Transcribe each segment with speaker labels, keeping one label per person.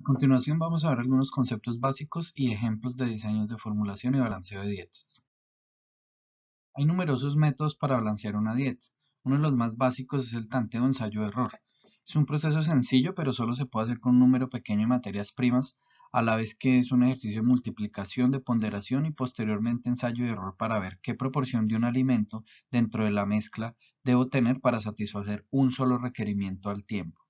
Speaker 1: A continuación vamos a ver algunos conceptos básicos y ejemplos de diseños de formulación y balanceo de dietas. Hay numerosos métodos para balancear una dieta. Uno de los más básicos es el tanteo ensayo-error. Es un proceso sencillo, pero solo se puede hacer con un número pequeño de materias primas, a la vez que es un ejercicio de multiplicación, de ponderación y posteriormente ensayo y error para ver qué proporción de un alimento dentro de la mezcla debo tener para satisfacer un solo requerimiento al tiempo.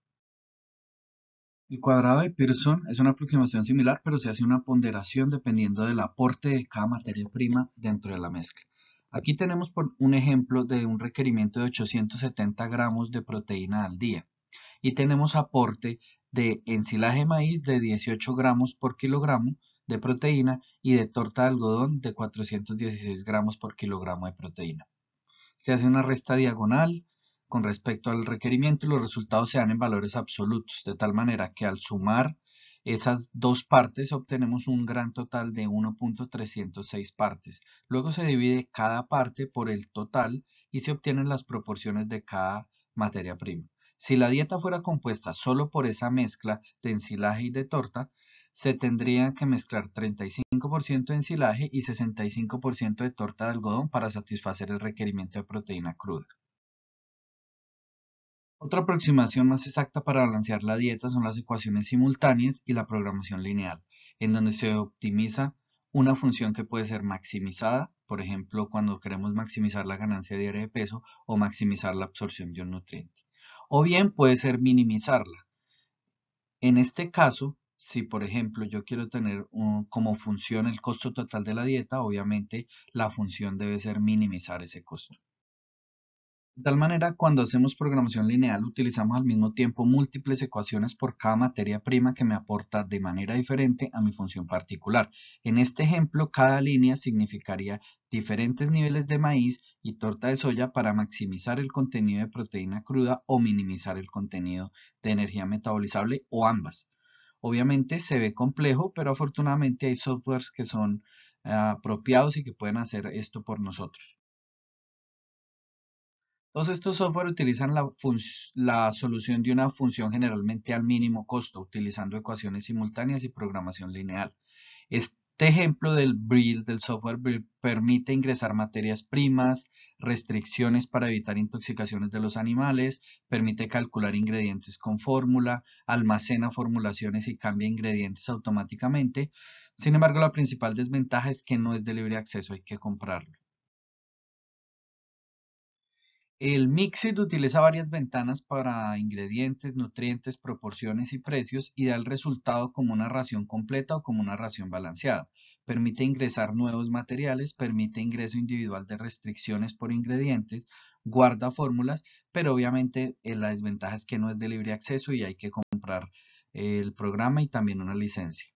Speaker 1: El cuadrado de Pearson es una aproximación similar, pero se hace una ponderación dependiendo del aporte de cada materia prima dentro de la mezcla. Aquí tenemos un ejemplo de un requerimiento de 870 gramos de proteína al día y tenemos aporte de ensilaje maíz de 18 gramos por kilogramo de proteína y de torta de algodón de 416 gramos por kilogramo de proteína. Se hace una resta diagonal con respecto al requerimiento los resultados se dan en valores absolutos, de tal manera que al sumar esas dos partes obtenemos un gran total de 1.306 partes. Luego se divide cada parte por el total y se obtienen las proporciones de cada materia prima. Si la dieta fuera compuesta solo por esa mezcla de ensilaje y de torta, se tendría que mezclar 35% de ensilaje y 65% de torta de algodón para satisfacer el requerimiento de proteína cruda. Otra aproximación más exacta para balancear la dieta son las ecuaciones simultáneas y la programación lineal, en donde se optimiza una función que puede ser maximizada, por ejemplo, cuando queremos maximizar la ganancia diaria de peso o maximizar la absorción de un nutriente. O bien puede ser minimizarla. En este caso, si por ejemplo yo quiero tener como función el costo total de la dieta, obviamente la función debe ser minimizar ese costo. De tal manera, cuando hacemos programación lineal utilizamos al mismo tiempo múltiples ecuaciones por cada materia prima que me aporta de manera diferente a mi función particular. En este ejemplo, cada línea significaría diferentes niveles de maíz y torta de soya para maximizar el contenido de proteína cruda o minimizar el contenido de energía metabolizable o ambas. Obviamente se ve complejo, pero afortunadamente hay softwares que son ah, apropiados y que pueden hacer esto por nosotros. Todos estos software utilizan la, la, solución de una función generalmente al mínimo costo, utilizando ecuaciones simultáneas y programación lineal. Este ejemplo del Brill, del software Brill, permite ingresar materias primas, restricciones para evitar intoxicaciones de los animales, permite calcular ingredientes con fórmula, almacena formulaciones y cambia ingredientes automáticamente. Sin embargo, la principal desventaja es que no es de libre acceso, hay que comprarlo. El Mixit utiliza varias ventanas para ingredientes, nutrientes, proporciones y precios y da el resultado como una ración completa o como una ración balanceada. Permite ingresar nuevos materiales, permite ingreso individual de restricciones por ingredientes, guarda fórmulas, pero obviamente eh, la desventaja es que no es de libre acceso y hay que comprar el programa y también una licencia.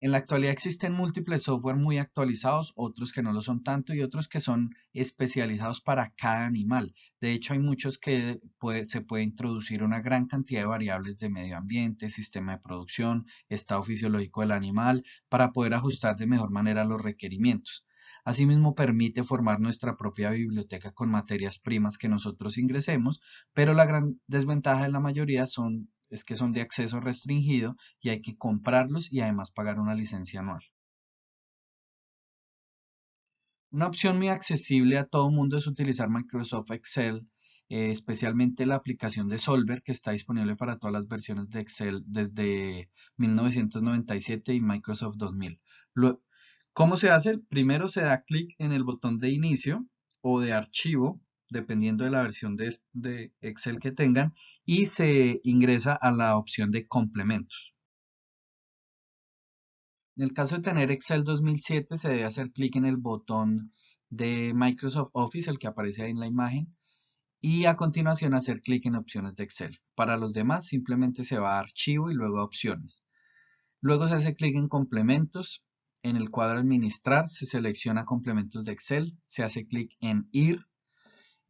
Speaker 1: En la actualidad existen múltiples software muy actualizados, otros que no lo son tanto y otros que son especializados para cada animal. De hecho, hay muchos que se puede introducir una gran cantidad de variables de medio ambiente, sistema de producción, estado fisiológico del animal, para poder ajustar de mejor manera los requerimientos. Asimismo, permite formar nuestra propia biblioteca con materias primas que nosotros ingresemos, pero la gran desventaja de la mayoría son es que son de acceso restringido y hay que comprarlos y además pagar una licencia anual. Una opción muy accesible a todo mundo es utilizar Microsoft Excel, eh, especialmente la aplicación de Solver que está disponible para todas las versiones de Excel desde 1997 y Microsoft 2000. ¿Cómo se hace? Primero se da clic en el botón de inicio o de archivo dependiendo de la versión de, Excel que tengan, y se ingresa a la opción de complementos. En el caso de tener Excel 2007, se debe hacer clic en el botón de Microsoft Office, el que aparece ahí en la imagen, y a continuación hacer clic en opciones de Excel. Para los demás, simplemente se va a archivo y luego a opciones. Luego se hace clic en complementos. En el cuadro administrar se selecciona complementos de Excel, se hace clic en ir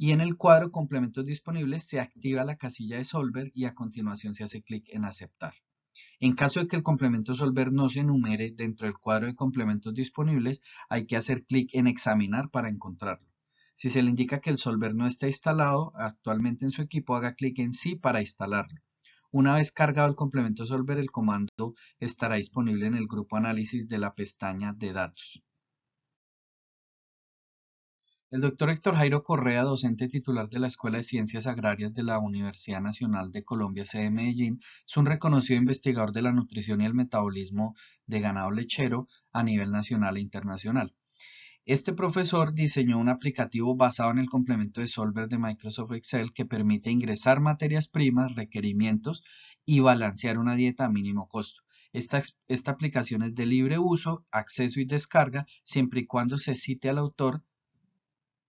Speaker 1: y en el cuadro Complementos disponibles se activa la casilla de Solver y a continuación se hace clic en Aceptar. En caso de que el complemento Solver no se enumere dentro del cuadro de complementos disponibles, hay que hacer clic en Examinar para encontrarlo. Si se le indica que el Solver no está instalado actualmente en su equipo, haga clic en Sí para instalarlo. Una vez cargado el complemento Solver, el comando estará disponible en el grupo Análisis de la pestaña de Datos. El doctor Héctor Jairo Correa, docente titular de la Escuela de Ciencias Agrarias de la Universidad Nacional de Colombia, C Medellín, es un reconocido investigador de la nutrición y el metabolismo de ganado lechero a nivel nacional e internacional. Este profesor diseñó un aplicativo basado en el complemento de Solver de Microsoft Excel que permite ingresar materias primas, requerimientos y balancear una dieta a mínimo costo. esta aplicación es de libre uso, acceso y descarga, siempre y cuando se cite al autor